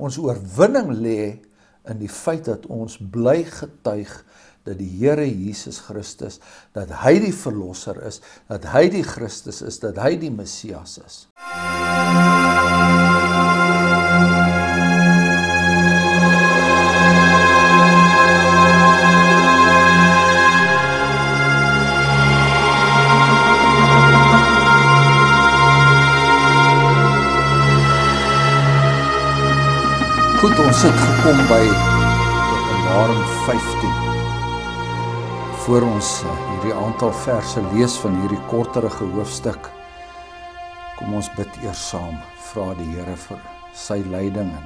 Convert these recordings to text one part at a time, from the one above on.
Ons oorwinning lê in die feit dat ons bly getuig dat die Here Jesus Christus, dat hy die verlosser is, dat hy die Christus is, dat hy die Messias is. Amen. goed ons het gekom by Openbaring 15. Voor ons eh, hierdie aantal verse lees van hierdie korterige hoofstuk, kom ons bid eers saam, vra die Here vir sy leiding en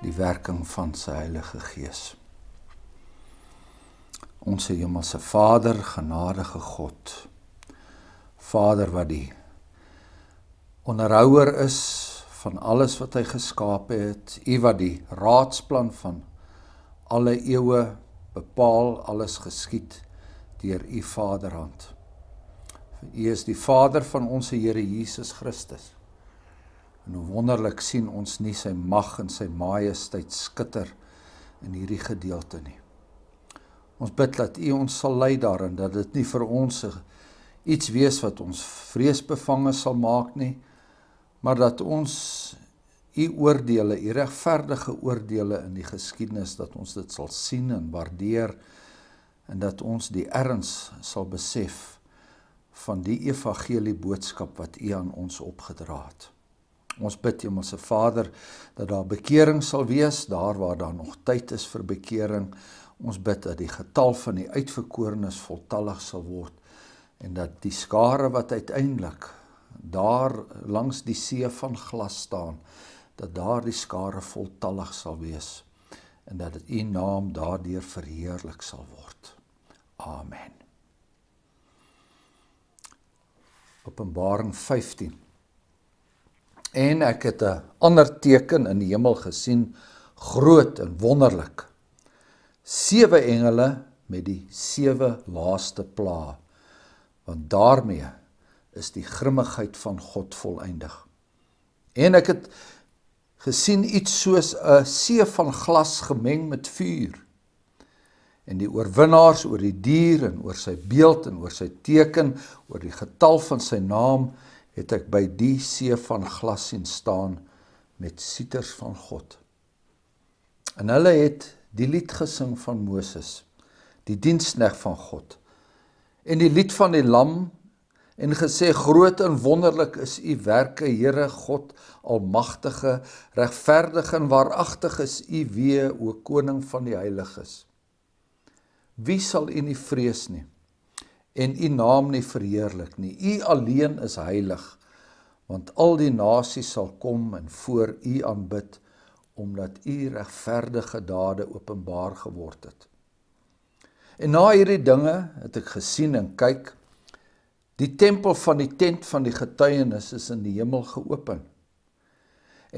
die werking van sy Heilige Gees. Ons hemelse Vader, genadige God. Vader wat die onderhouer is van alles wat hy geskaap het, u wat die raadsplan van alle eeue bepaal, alles geskied deur u Vaderhand. Vir u is die Vader van ons Here Jesus Christus. En hoe wonderlik sien ons nie sy mag en sy majesteit skitter in hierdie gedeelte nie. Ons bid dat u ons sal lei daarin dat dit nie vir ons iets wees wat ons vreesbevange sal maak nie maar dat ons u oordeele, u regverdige oordeele in die geskiedenis dat ons dit sal sien en waardeer en dat ons die erns sal besef van die evangelie boodskap wat u aan ons opgedra het. Ons bid Hemelse Vader dat daar bekering sal wees daar waar daar nog tyd is vir bekering. Ons bid dat die getal van die uitverkorenes voltallig sal word en dat die skare wat uiteindelik daar langs die see van glas staan dat daar die skare voltallig sal wees en dat u naam daardeur verheerlik sal word. Amen. Openbaring 15. En ek het 'n ander teken in die hemel gesien, groot en wonderlik. Sewe engele met die sewe laaste pla. Want daarmee is die grimmigheid van God volëindig. En ek het gesien iets soos 'n see van glas gemeng met vuur. En die oorwinnaars oor die dier en oor sy beeld en oor sy teken, oor die getal van sy naam, het ek by die see van glas sien staan met sieters van God. En hulle het die lied gesing van Moses, die diensknegt van God. En die lied van die lam en gesê groot en wonderlik is u werke Here God almagtige regverdig en waaragtig is u wee o koning van die heiliges wie sal u nie vrees nie en u naam nie verheerlik nie u alleen is heilig want al die nasies sal kom en voor u aanbid omdat u regverdige dade openbaar geword het en na hierdie dinge het ek gesien en kyk Die tempel van die tent van die getuienis is in die hemel geopen.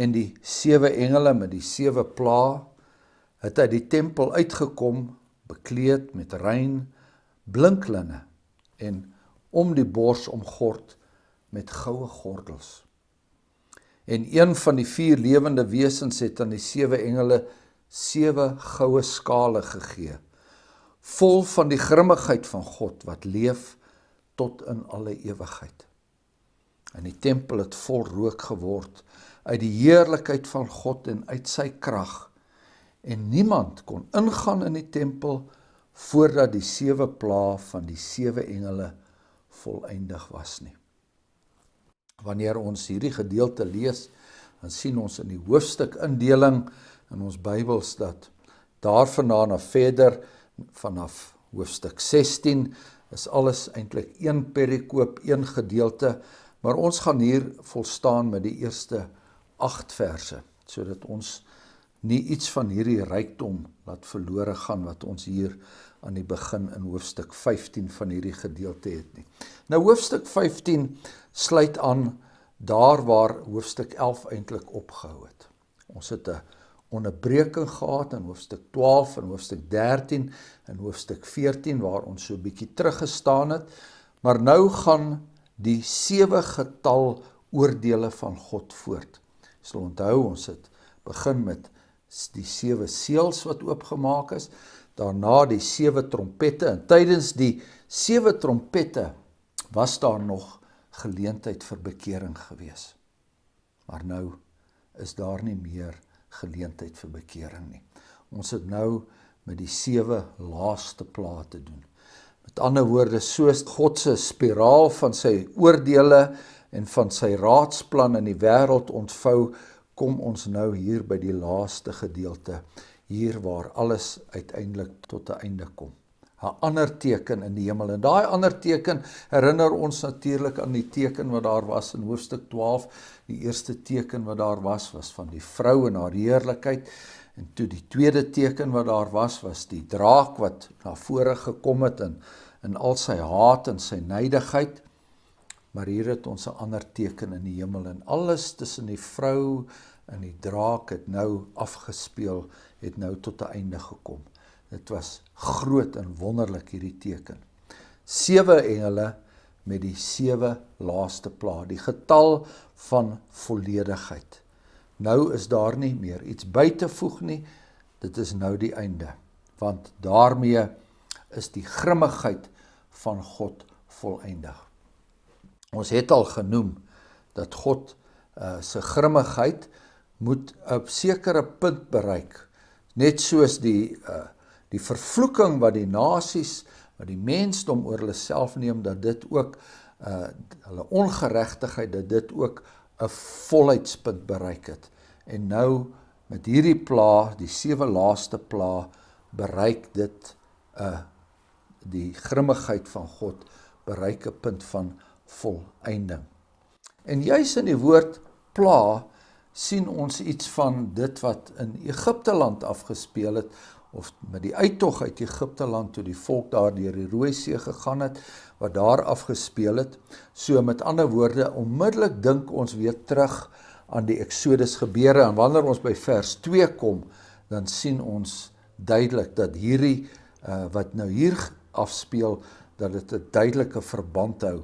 En die sewe engele met die sewe pla het uit die tempel uitgekom, bekleed met rein blinklinne en om die bors omgord met goue gordels. En een van die vier lewende wesens het aan die sewe engele sewe goue skale gegee, vol van die grimmigheid van God wat leef tot in alle ewigheid. En die tempel het vol rook geword uit die heerlikheid van God en uit sy krag. En niemand kon ingaan in die tempel voordat die sewe plaag van die sewe engele volëindig was nie. Wanneer ons hierdie gedeelte lees, dan sien ons in die hoofstuk indeling in ons Bybels dat daarvanaf verder vanaf hoofstuk 16 is alles eintlik een perikoop, een gedeelte, maar ons gaan hier volstaan met die eerste 8 verse sodat ons nie iets van hierdie rykdom laat verlore gaan wat ons hier aan die begin in hoofstuk 15 van hierdie gedeelte het nie. Nou hoofstuk 15 sluit aan daar waar hoofstuk 11 eintlik opgehou het. Ons het 'n onderbreking gehad in hoofstuk 12 en hoofstuk 13 en hoofstuk 14 waar ons so 'n bietjie teruggestaan het. Maar nou gaan die sewe getal oordeele van God voort. Ons sal onthou ons het begin met die sewe seels wat oopgemaak is, daarna die sewe trompette en tydens die sewe trompette was daar nog geleentheid vir bekering gewees. Maar nou is daar nie meer geleentheid vir bekering nie. Ons het nou met die sewe laaste plaas te doen. Met ander woorde, soos God se spiraal van sy oordeele en van sy raadsplan in die wêreld ontvou, kom ons nou hier by die laaste gedeelte, hier waar alles uiteindelik tot 'n einde kom. 'n ander teken in die hemel. En daai ander teken herinner ons natuurlik aan die teken wat daar was in hoofstuk 12. Die eerste teken wat daar was was van die vrou en haar heerlikheid. En toe die tweede teken wat daar was was die draak wat na vore gekom het in in al sy haat en sy neydigheid. Maar hier het ons 'n ander teken in die hemel en alles tussen die vrou en die draak het nou afgespeel, het nou tot 'n einde gekom. Dit was groot en wonderlik hierdie teken. Sewe engele met die sewe laaste plaas, die getal van volledigheid. Nou is daar nie meer iets by te voeg nie. Dit is nou die einde, want daarmee is die grimmigheid van God volëindig. Ons het al genoem dat God uh, eh, se grimmigheid moet op sekere punt bereik, net soos die uh, die vervloeking wat die nasies wat die mensdom oor hulle self neem dat dit ook uh hulle ongeregtigheid dat dit ook 'n volheidspunt bereik het. En nou met hierdie pla, die sewe laaste pla, bereik dit 'n uh, die grimmigheid van God bereik 'n punt van volëinding. En juis in die woord pla sien ons iets van dit wat in Egipte land afgespeel het of met die uittog uit Egipte land toe die volk daar deur die Rooi See gegaan het wat daar afgespeel het. So met ander woorde, onmiddellik dink ons weer terug aan die Exodus gebeure en wanneer ons by vers 2 kom, dan sien ons duidelik dat hierdie uh, wat nou hier afspeel dat dit 'n duidelike verband hou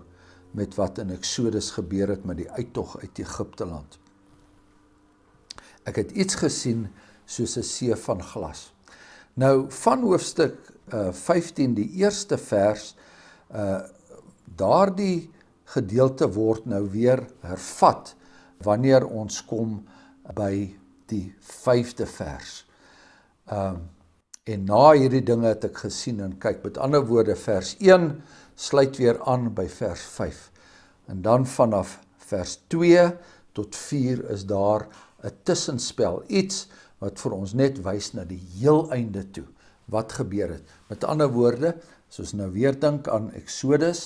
met wat in Exodus gebeur het met die uittog uit Egipte land. Ek het iets gesien soos 'n see van glas. Nou van hoofstuk uh, eh, 15 die eerste vers uh daardie gedeelte word nou weer hervat wanneer ons kom by die 5de vers. Um en na hierdie dinge het ek gesien en kyk met ander woorde vers 1 sluit weer aan by vers 5. En dan vanaf vers 2 tot 4 is daar 'n tussenspel, iets wat vir ons net wys na die heel einde toe wat gebeur het. Met ander woorde, as ons nou weer dink aan Exodus,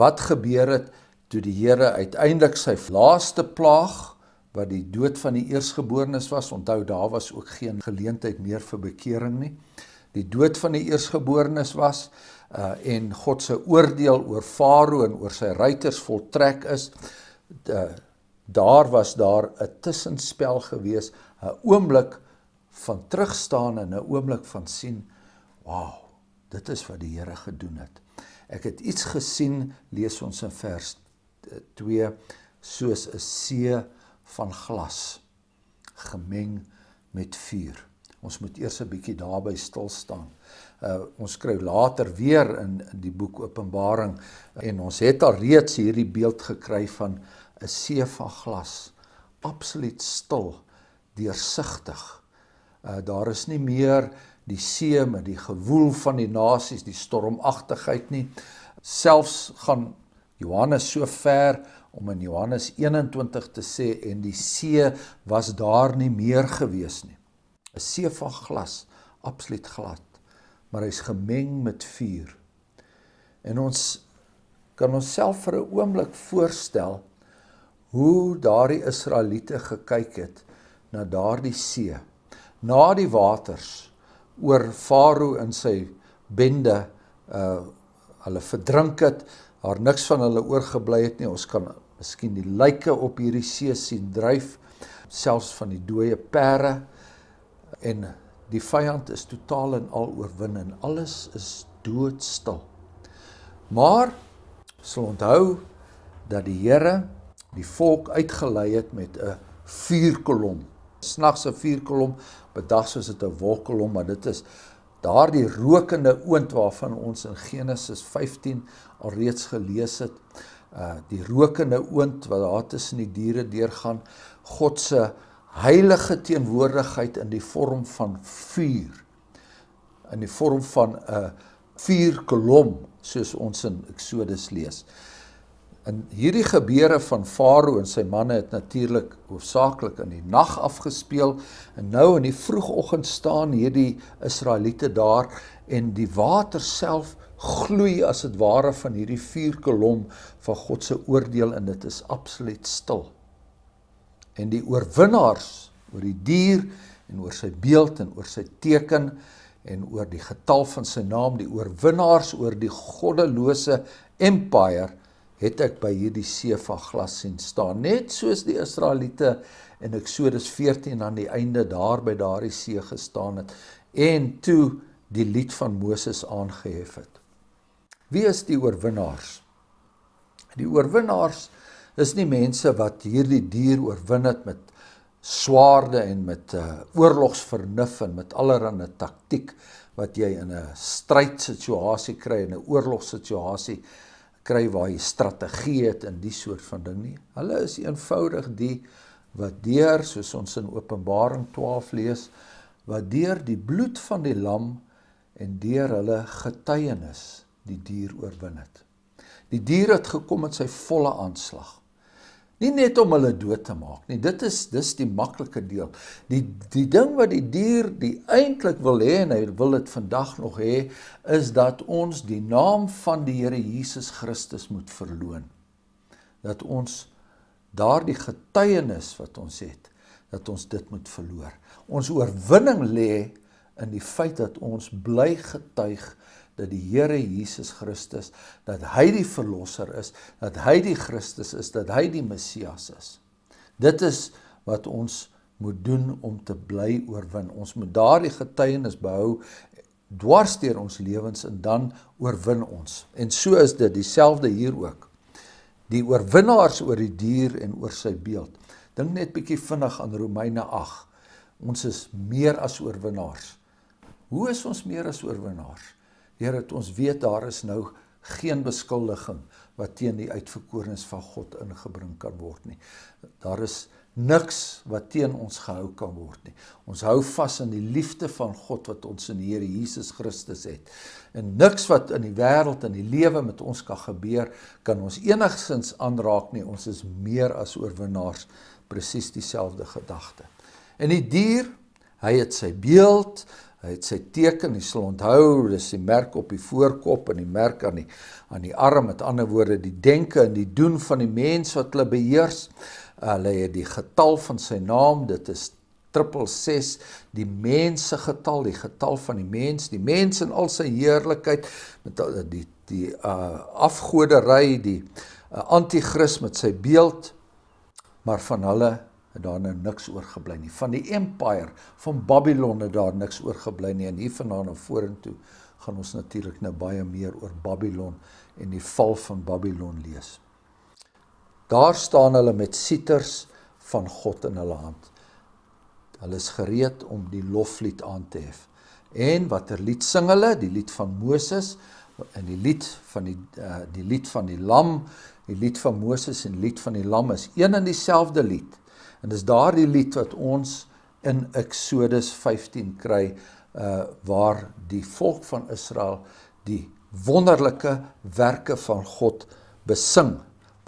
wat gebeur het toe die Here uiteindelik sy laaste plaag wat die dood van die eerstgeborenes was. Onthou daar was ook geen geleentheid meer vir bekering nie. Die dood van die eerstgeborenes was uh en God se oordeel oor Farao en oor sy ruiters voltrek is. Uh, daar was daar 'n tussenspel geweest 'n oomblik van terugstaan en 'n oomblik van sien, wow, dit is wat die Here gedoen het. Ek het iets gesien, lees ons in vers 2, eh, soos 'n see van glas gemeng met vuur. Ons moet eers 'n bietjie daarby stil staan. Uh ons skryf later weer in die boek Openbaring en ons het al reeds hierdie beeld gekry van 'n see van glas, absoluut stil deursigtig. Uh daar is nie meer die see met die gewoel van die nasies, die stormagtigheid nie. Selfs gaan Johannes so ver om in Johannes 21 te sê en die see was daar nie meer gewees nie. 'n See van glas, absoluut glad, maar hy's gemeng met vuur. En ons kan onsself vir 'n oomblik voorstel hoe daardie Israeliete gekyk het na daardie see, na die waters oor Farao en sy bende uh hulle verdrink het, haar niks van hulle oorgebly het nie. Ons kan miskien die lyke op hierdie see sien dryf, selfs van die dooie perde en die vyand is totaal en al oorwin en alles is doodstil. Maar sou onthou dat die Here die volk uitgelei het met 'n vuurkolom Snags 'n vuurkolom, bedag soos dit 'n wolkkolom, maar dit is daardie rokende oond waarvan ons in Genesis 15 alreeds gelees het. Uh die rokende oond wat daar tussen die diere deurgaan, God se heilige teenwoordigheid in die vorm van vuur. In die vorm van 'n uh, vuurkolom soos ons in Eksodus lees. En hierdie gebeure van Farao en sy manne het natuurlik hoofsaaklik in die nag afgespeel. En nou in die vroegoggend staan hierdie Israeliete daar en die water self gloei as dit ware van hierdie vuurkolom van God se oordeel en dit is absoluut stil. En die oorwinnaars oor die dier en oor sy beeld en oor sy teken en oor die getal van sy naam, die oorwinnaars oor die goddelose empire het ek by hierdie see van glas sien staan net soos die Israeliete in Eksodus 14 aan die einde daar by daardie see gestaan het en toe die lied van Moses aangehef het wie is die oorwinnaars die oorwinnaars is nie mense wat hierdie dier oorwin het met swaarde en met uh, oorlogsvernuf en met allerlei 'n taktiek wat jy in 'n strydsituasie kry in 'n oorlogsituasie kry waar jy strategie het en die soort van ding nie. Hulle is eenvoudig die wat deur soos ons in Openbaring 12 lees, wat deur die bloed van die lam en deur hulle getuienis die dier oorwin het. Die dier het gekom met sy volle aanslag. Nie net om hulle dood te maak nie. Dit is dis die maklike deel. Die die ding wat die dier die eintlik wil hê en hy wil dit vandag nog hê is dat ons die naam van die Here Jesus Christus moet verloon. Dat ons daardie getuienis wat ons het, dat ons dit moet verloor. Ons oorwinning lê in die feit dat ons bly getuig dat die Here Jesus Christus, dat hy die verlosser is, dat hy die Christus is, dat hy die Messias is. Dit is wat ons moet doen om te bly oorwin. Ons moet daardie getuienis behou dwars deur ons lewens en dan oorwin ons. En so is dit dieselfde hier ook. Die oorwinnaars oor die dier en oor sy beeld. Dink net bietjie vinnig aan Romeine 8. Ons is meer as oorwinnaars. Hoe is ons meer as oorwinnaars? Here dat ons weet daar is nou geen beskuldiging wat teen die uitverkorenes van God ingebring kan word nie. Daar is niks wat teen ons gehou kan word nie. Ons hou vas aan die liefde van God wat ons in die Here Jesus Christus het. En niks wat in die wêreld en die lewe met ons kan gebeur kan ons enigsins aanraak nie. Ons is meer as oorwinnaars, presies dieselfde gedagte. En die dier, hy het sy beeld hy het sy teken hy sal onthou dis die merk op die voorkop en die merk aan die aan die arm met ander woorde die denke en die doen van die mens wat hulle beheers hulle het die getal van sy naam dit is 666 die mense getal die getal van die mens die mens in al sy heerlikheid met die die uh, afgodery die uh, anti-kris met sy beeld maar van hulle het daar nou niks oorgebly nie. Van die empire van Babylon het daar niks oorgebly nie en hier vanaand na vorentoe gaan ons natuurlik nou baie meer oor Babylon en die val van Babylon lees. Daar staan hulle met siters van God in hulle hand. Hulle is gereed om die loflied aan te hef. En watter lied sing hulle? Die lied van Moses en die lied van die uh, die lied van die lam, die lied van Moses en lied van die lam is een en dieselfde lied. En dis daardie lied wat ons in Eksodus 15 kry uh waar die volk van Israel die wonderlike werke van God besing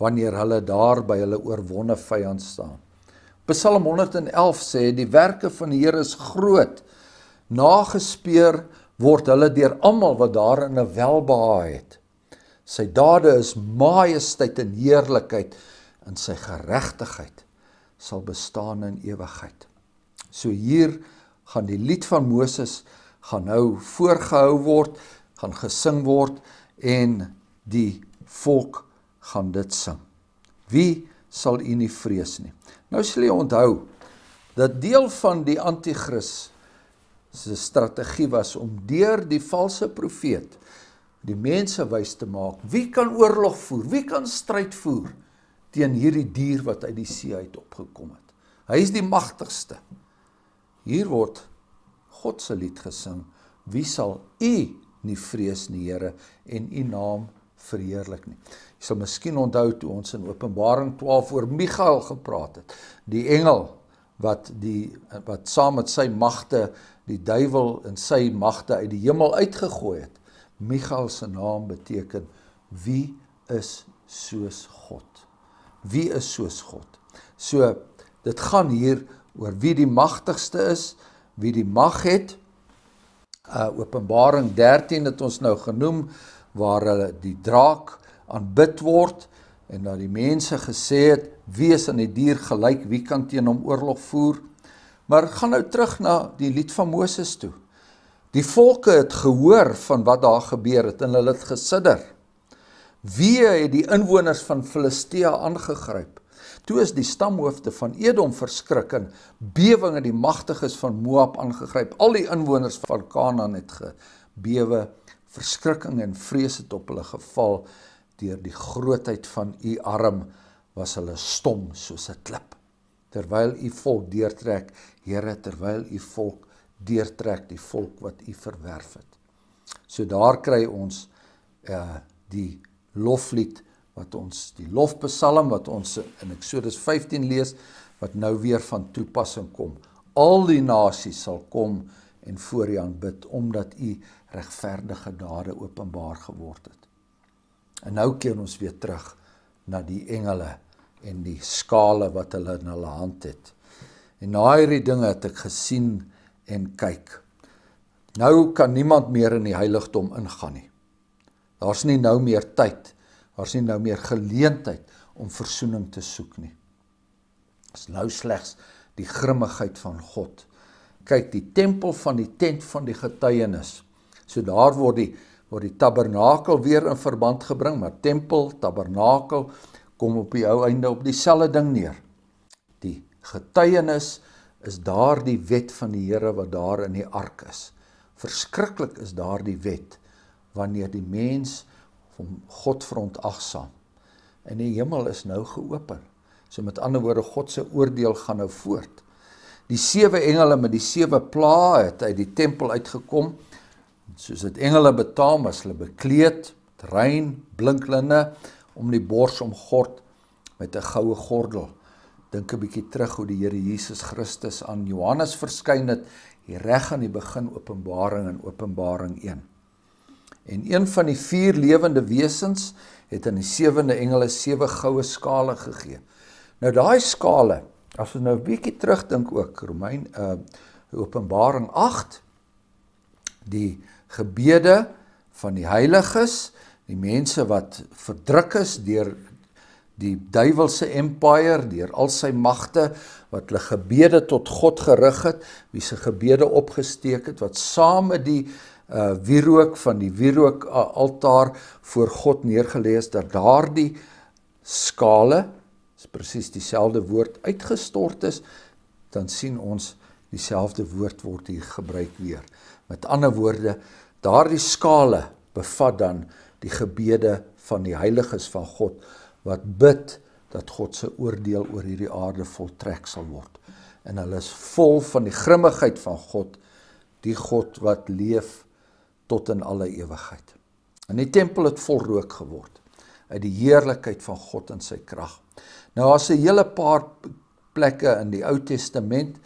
wanneer hulle daar by hulle oorwonne vyand staan. Psalm 111 sê die werke van die Here is groot. Nagespeur word hulle deur almal wat daarin 'n welbehae het. Sy dade is majesteit en heerlikheid in sy geregtigheid sal bestaan in ewigheid. So hier gaan die lied van Moses gaan nou voorgehou word, gaan gesing word en die volk gaan dit sing. Wie sal u nie vrees nie. Nou sal jy onthou dat deel van die anti-kris se strategie was om deur die valse profeet die mense wys te maak. Wie kan oorlog voer? Wie kan stryd voer? teen hierdie dier wat uit die see uit opgekom het. Hy is die magtigste. Hier word God se lied gesing. Wie sal u nie vrees nie, Here, en u naam verheerlik nie. Jy sal miskien onthou toe ons in Openbaring 12 oor Michael gepraat het, die engel wat die wat saam met sy magte die duiwel en sy magte uit die hemel uitgegooi het. Michael se naam beteken wie is soos God wie is soos God? So dit gaan hier oor wie die magtigste is, wie die mag het. Uh Openbaring 13 het ons nou genoem waar hulle die draak aanbid word en dat die mense gesê het wie is aan die dier gelyk, wie kan teen hom oorlog voer? Maar gaan nou terug na die lied van Moses toe. Die volke het gehoor van wat daar gebeur het en hulle het gesidder. Wie het die inwoners van Filistea aangegryp? Toe is die stamhoofde van Edom verskrik en bewing het die magtiges van Moab aangegryp. Al die inwoners van Kanaan het gebewe, verskrikking en vrees het op hulle geval deur die grootheid van u arm was hulle stom soos 'n klip. Terwyl u volk deurtrek, Here, terwyl u volk deurtrek die volk wat u verwerf het. So daar kry ons uh die loflied wat ons die lofpsalm wat ons in Eksodus 15 lees wat nou weer van toepassing kom. Al die nasies sal kom en voor U aanbid omdat U regverdige dade openbaar geword het. En nou keer ons weer terug na die engele en die skale wat hulle in hulle hand het. En na hierdie dinge het ek gesien en kyk. Nou kan niemand meer in die heiligdom ingaan nie. Daar's nie nou meer tyd. Daar's nie nou meer geleentheid om verzoening te soek nie. Dis nou slegs die grimmigheid van God. Kyk, die tempel van die tent van die getuienis. So daar word die word die tabernakel weer in verband gebring, maar tempel, tabernakel kom op die ou einde op dieselfde ding neer. Die getuienis is daardie wet van die Here wat daar in die ark is. Verskriklik is daardie wet wanneer die mens van God verontagsaam. En die hemel is nou geopen. So met ander woorde God se oordeel gaan nou voort. Die sewe engele met die sewe plaae het uit die tempel uitgekom. Soos dit engele betaam was hulle bekleed met rein blinklinne om die bors omgord met 'n goue gordel. Dink 'n bietjie terug hoe die Here Jesus Christus aan Johannes verskyn het, reg aan die begin Openbaring en Openbaring 1. En een van die vier lewende wesens het aan die sewende engele sewe goue skale gegee. Nou daai skale, as ons nou 'n bietjie terugdink ook, Romein uh Openbaring 8 die gebede van die heiliges, die mense wat verdruk is deur die duiwelse empire deur al sy magte wat hulle gebede tot God gerig het, wie se gebede opgesteek het wat saam met die uh uh wierook van die wierook uh, altaar voor God neergelees dat daardie skale is presies dieselfde woord uitgestort is dan sien ons dieselfde woord word hier gebruik weer. Met ander woorde, daardie skale bevat dan die gebede van die heiliges van God wat bid dat God se oordeel oor hierdie aarde voltrek sal word. En hulle is vol van die grimmigheid van God, die God wat leef tot in alle ewigheid. En die tempel het vol rook geword uit die heerlikheid van God en sy krag. Nou as 'n hele paar plekke in die Ou Testament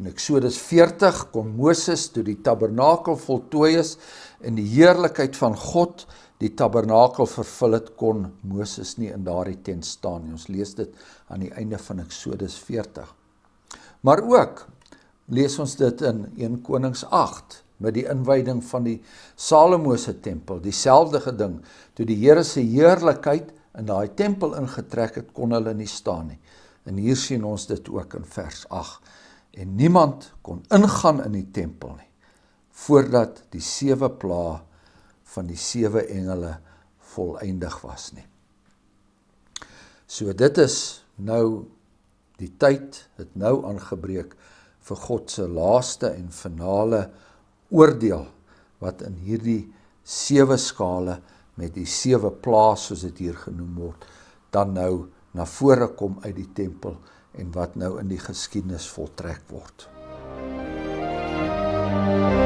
in Eksodus 40 kom Moses toe die tabernakel voltooi is en die heerlikheid van God die tabernakel vervul het kon Moses nie in daardie tent staan nie. Ons lees dit aan die einde van Eksodus 40. Maar ook lees ons dit in 1 Konings 8 met die inwyding van die Salomo se tempel, dieselfde geding. Toe die Here se heerlikheid in daai tempel ingetrek het, kon hulle nie staan nie. En hier sien ons dit ook in vers 8. En niemand kon ingaan in die tempel nie voordat die sewe plaag van die sewe engele volëindig was nie. So dit is nou die tyd het nou aangebreek vir God se laaste en finale oordeel wat in hierdie sewe skale met die sewe plaas soos dit hier genoem word dan nou na vore kom uit die tempel en wat nou in die geskiedenis voltrek word. Thank you.